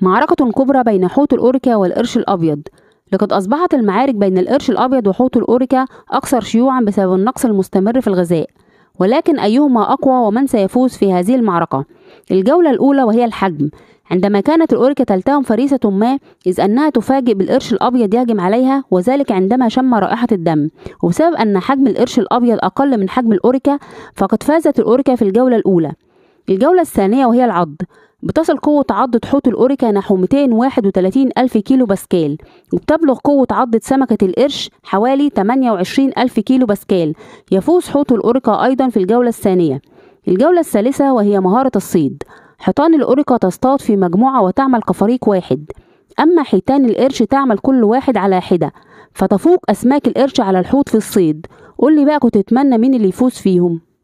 معركة كبرى بين حوت الأوركا والقرش الأبيض لقد أصبحت المعارك بين القرش الأبيض وحوت الأوركا أكثر شيوعا بسبب النقص المستمر في الغذاء ولكن أيهما أقوى ومن سيفوز في هذه المعركة الجولة الأولى وهي الحجم عندما كانت الأوركا تلتهم فريسة ما إذ أنها تفاجئ بالقرش الأبيض يهجم عليها وذلك عندما شم رائحة الدم وبسبب أن حجم القرش الأبيض أقل من حجم الأوركا فقد فازت الأوركا في الجولة الأولى الجولة الثانية وهي العض بتصل قوة عضة حوت الأوريكا نحو 231 ألف كيلو باسكال وبتبلغ قوة عضة سمكة القرش حوالي 28 ألف كيلو باسكال يفوز حوت الأوريكا أيضا في الجولة الثانية الجولة الثالثة وهي مهارة الصيد حيطان الأوريكا تصطاد في مجموعة وتعمل كفريق واحد أما حيتان القرش تعمل كل واحد على حدة فتفوق أسماك القرش على الحوت في الصيد قولي بقى كنت تتمنى مين اللي يفوز فيهم